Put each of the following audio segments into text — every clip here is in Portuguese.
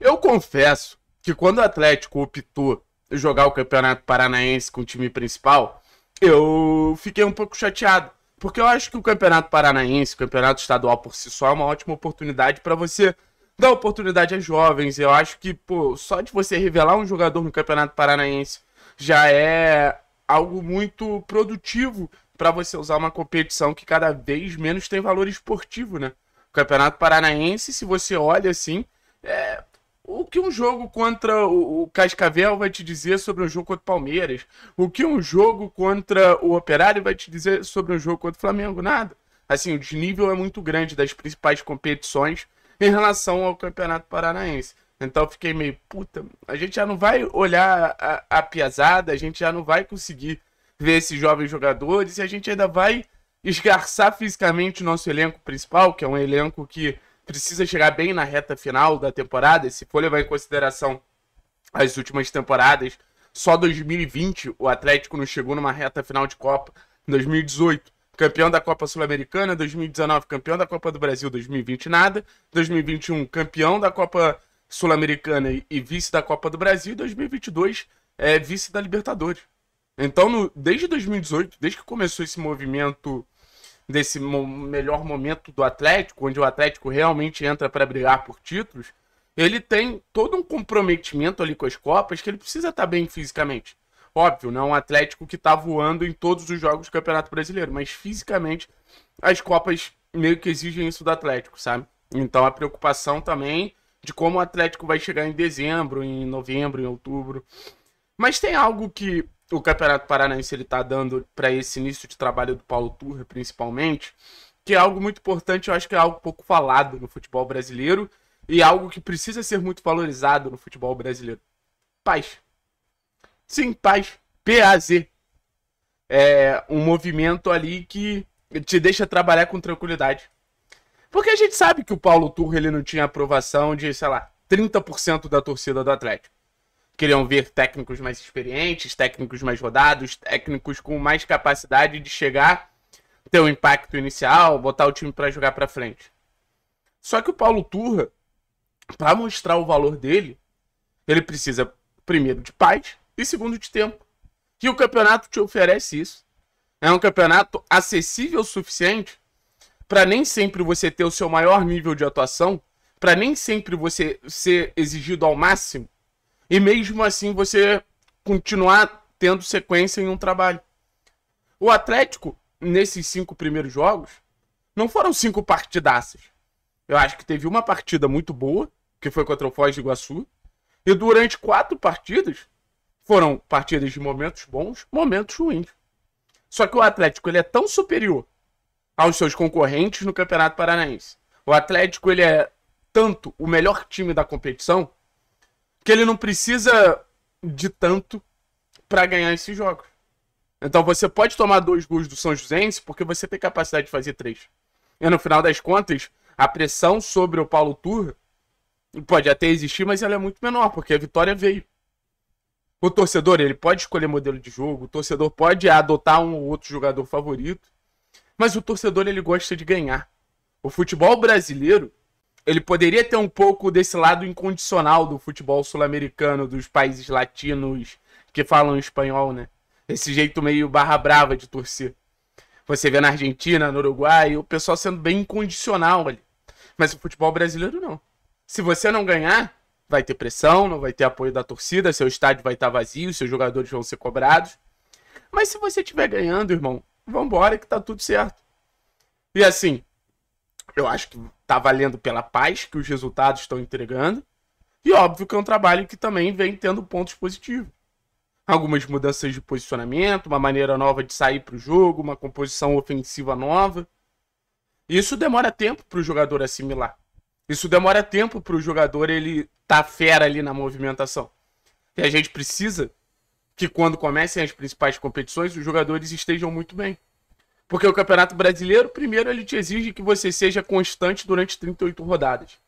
Eu confesso que quando o Atlético optou jogar o Campeonato Paranaense com o time principal, eu fiquei um pouco chateado. Porque eu acho que o Campeonato Paranaense, o Campeonato Estadual por si só, é uma ótima oportunidade para você dar oportunidade a jovens. Eu acho que, pô, só de você revelar um jogador no Campeonato Paranaense já é algo muito produtivo para você usar uma competição que cada vez menos tem valor esportivo, né? O Campeonato Paranaense, se você olha assim, é, o que um jogo contra o, Cascavel vai te dizer sobre um jogo contra o Palmeiras? O que um jogo contra o Operário vai te dizer sobre um jogo contra o Flamengo? Nada. Assim, o desnível é muito grande das principais competições em relação ao Campeonato Paranaense. Então eu fiquei meio, puta, a gente já não vai olhar a, a piazada, a gente já não vai conseguir ver esses jovens jogadores e a gente ainda vai esgarçar fisicamente o nosso elenco principal, que é um elenco que precisa chegar bem na reta final da temporada, se for levar em consideração as últimas temporadas, só 2020 o Atlético não chegou numa reta final de Copa. 2018, campeão da Copa Sul-Americana, 2019, campeão da Copa do Brasil, 2020 nada, 2021, campeão da Copa Sul-Americana e vice da Copa do Brasil, 2022 é vice da Libertadores. Então, no, desde 2018, desde que começou esse movimento desse mo melhor momento do Atlético, onde o Atlético realmente entra para brigar por títulos, ele tem todo um comprometimento ali com as Copas que ele precisa estar tá bem fisicamente. Óbvio, não é um Atlético que está voando em todos os jogos do Campeonato Brasileiro, mas fisicamente as Copas meio que exigem isso do Atlético, sabe? Então a preocupação também de como o Atlético vai chegar em dezembro, em novembro, em outubro. Mas tem algo que o Campeonato Paranaense ele tá dando para esse início de trabalho do Paulo Turra, principalmente, que é algo muito importante, eu acho que é algo pouco falado no futebol brasileiro e algo que precisa ser muito valorizado no futebol brasileiro. Paz. Sim, paz. PAZ. É um movimento ali que te deixa trabalhar com tranquilidade. Porque a gente sabe que o Paulo Turra ele não tinha aprovação de, sei lá, 30% da torcida do Atlético queriam ver técnicos mais experientes, técnicos mais rodados, técnicos com mais capacidade de chegar, ter o um impacto inicial, botar o time para jogar para frente. Só que o Paulo Turra, para mostrar o valor dele, ele precisa primeiro de paz e segundo de tempo. E o campeonato te oferece isso. É um campeonato acessível o suficiente para nem sempre você ter o seu maior nível de atuação, para nem sempre você ser exigido ao máximo e mesmo assim você continuar tendo sequência em um trabalho. O Atlético, nesses cinco primeiros jogos, não foram cinco partidaças. Eu acho que teve uma partida muito boa, que foi contra o Foz do Iguaçu. E durante quatro partidas, foram partidas de momentos bons, momentos ruins. Só que o Atlético ele é tão superior aos seus concorrentes no Campeonato Paranaense. O Atlético ele é tanto o melhor time da competição porque ele não precisa de tanto para ganhar esses jogos. Então você pode tomar dois gols do São Joséense porque você tem capacidade de fazer três. E no final das contas, a pressão sobre o Paulo Turra pode até existir, mas ela é muito menor, porque a vitória veio. O torcedor, ele pode escolher modelo de jogo, o torcedor pode adotar um ou outro jogador favorito, mas o torcedor, ele gosta de ganhar. O futebol brasileiro, ele poderia ter um pouco desse lado incondicional do futebol sul-americano, dos países latinos que falam espanhol, né? Esse jeito meio barra brava de torcer. Você vê na Argentina, no Uruguai, o pessoal sendo bem incondicional ali. Mas o futebol brasileiro não. Se você não ganhar, vai ter pressão, não vai ter apoio da torcida, seu estádio vai estar tá vazio, seus jogadores vão ser cobrados. Mas se você estiver ganhando, irmão, vambora que tá tudo certo. E assim, eu acho que tá valendo pela paz que os resultados estão entregando. E óbvio que é um trabalho que também vem tendo pontos positivos. Algumas mudanças de posicionamento, uma maneira nova de sair para o jogo, uma composição ofensiva nova. Isso demora tempo para o jogador assimilar. Isso demora tempo para o jogador ele tá fera ali na movimentação. E a gente precisa que quando comecem as principais competições os jogadores estejam muito bem. Porque o Campeonato Brasileiro, primeiro, ele te exige que você seja constante durante 38 rodadas.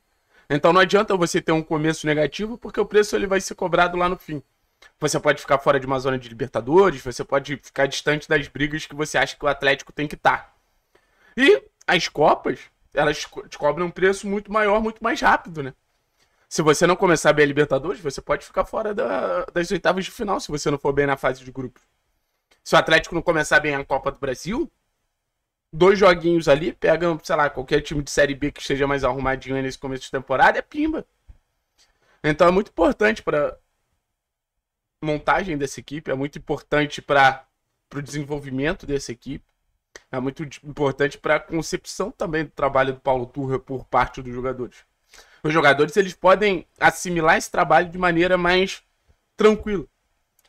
Então não adianta você ter um começo negativo, porque o preço ele vai ser cobrado lá no fim. Você pode ficar fora de uma zona de Libertadores, você pode ficar distante das brigas que você acha que o Atlético tem que estar. Tá. E as Copas, elas te cobram um preço muito maior, muito mais rápido, né? Se você não começar bem a Libertadores, você pode ficar fora da, das oitavas de final se você não for bem na fase de grupo. Se o Atlético não começar bem a Copa do Brasil, dois joguinhos ali, pega, sei lá, qualquer time de Série B que esteja mais arrumadinho nesse começo de temporada, é pimba. Então é muito importante para montagem dessa equipe, é muito importante para o desenvolvimento dessa equipe, é muito importante para a concepção também do trabalho do Paulo Turra por parte dos jogadores. Os jogadores eles podem assimilar esse trabalho de maneira mais tranquila,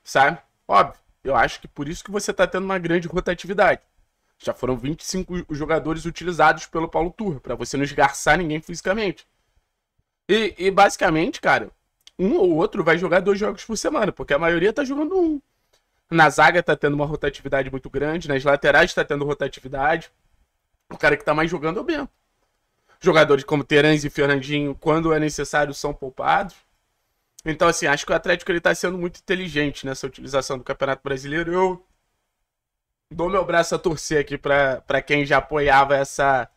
sabe? Óbvio, eu acho que por isso que você está tendo uma grande rotatividade. Já foram 25 jogadores utilizados pelo Paulo Turra, para você não esgarçar ninguém fisicamente. E, e, basicamente, cara, um ou outro vai jogar dois jogos por semana, porque a maioria tá jogando um. Na zaga tá tendo uma rotatividade muito grande, nas laterais tá tendo rotatividade. O cara que tá mais jogando é o Bento. Jogadores como Terãs e Fernandinho, quando é necessário, são poupados. Então, assim, acho que o Atlético ele tá sendo muito inteligente nessa utilização do Campeonato Brasileiro. Eu dou meu braço a torcer aqui para quem já apoiava essa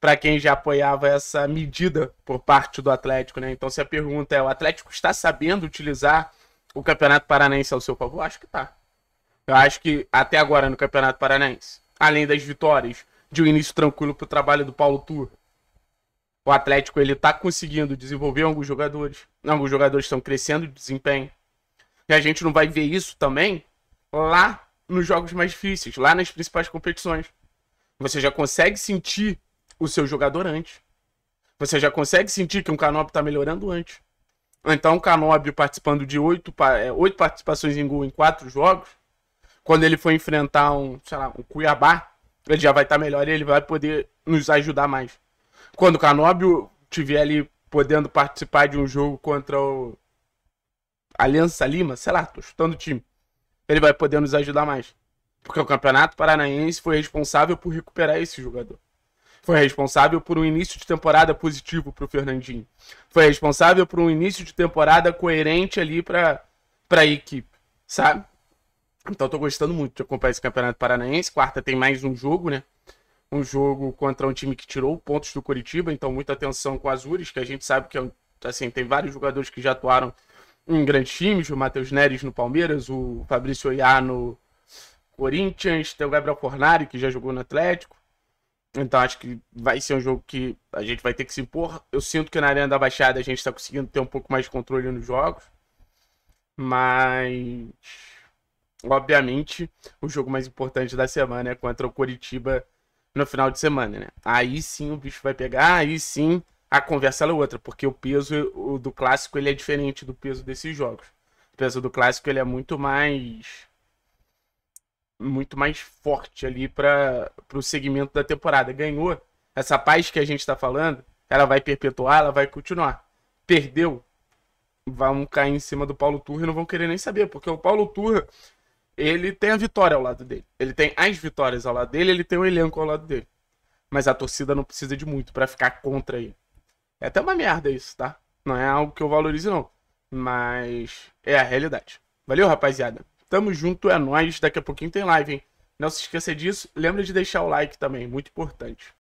para quem já apoiava essa medida por parte do Atlético, né? Então se a pergunta é o Atlético está sabendo utilizar o Campeonato Paranaense ao seu favor, acho que tá. Eu acho que até agora no Campeonato Paranaense, além das vitórias, de um início tranquilo para o trabalho do Paulo Tur, o Atlético ele tá conseguindo desenvolver alguns jogadores, alguns jogadores estão crescendo de desempenho. E a gente não vai ver isso também lá nos jogos mais difíceis, lá nas principais competições. Você já consegue sentir o seu jogador antes. Você já consegue sentir que um Canóbio está melhorando antes. Então, o Canóbio participando de é, oito participações em gol em quatro jogos, quando ele for enfrentar um, sei lá, um Cuiabá, ele já vai estar tá melhor e ele vai poder nos ajudar mais. Quando o Canóbio tiver ali podendo participar de um jogo contra o Aliança Lima, sei lá, tô chutando o time ele vai poder nos ajudar mais. Porque o Campeonato Paranaense foi responsável por recuperar esse jogador. Foi responsável por um início de temporada positivo para o Fernandinho. Foi responsável por um início de temporada coerente ali para a equipe, sabe? Então tô gostando muito de acompanhar esse Campeonato Paranaense. Quarta tem mais um jogo, né? Um jogo contra um time que tirou pontos do Curitiba, então muita atenção com as Azures, que a gente sabe que é um, assim, tem vários jogadores que já atuaram em grandes times, o Matheus Neres no Palmeiras, o Fabrício Oiá no Corinthians, tem o Gabriel Fornari, que já jogou no Atlético. Então acho que vai ser um jogo que a gente vai ter que se impor. Eu sinto que na Arena da Baixada a gente está conseguindo ter um pouco mais de controle nos jogos. Mas, obviamente, o jogo mais importante da semana é contra o Coritiba no final de semana, né? Aí sim o bicho vai pegar, aí sim a conversa é outra, porque o peso do clássico ele é diferente do peso desses jogos. O peso do clássico ele é muito mais muito mais forte ali para o segmento da temporada. Ganhou essa paz que a gente está falando, ela vai perpetuar, ela vai continuar. Perdeu, vão cair em cima do Paulo Turra e não vão querer nem saber, porque o Paulo Turra ele tem a vitória ao lado dele, ele tem as vitórias ao lado dele, ele tem o elenco ao lado dele. Mas a torcida não precisa de muito para ficar contra ele. É até uma merda isso, tá? Não é algo que eu valorize, não. Mas é a realidade. Valeu, rapaziada. Tamo junto, é nóis. Daqui a pouquinho tem live, hein? Não se esqueça disso. Lembra de deixar o like também, muito importante.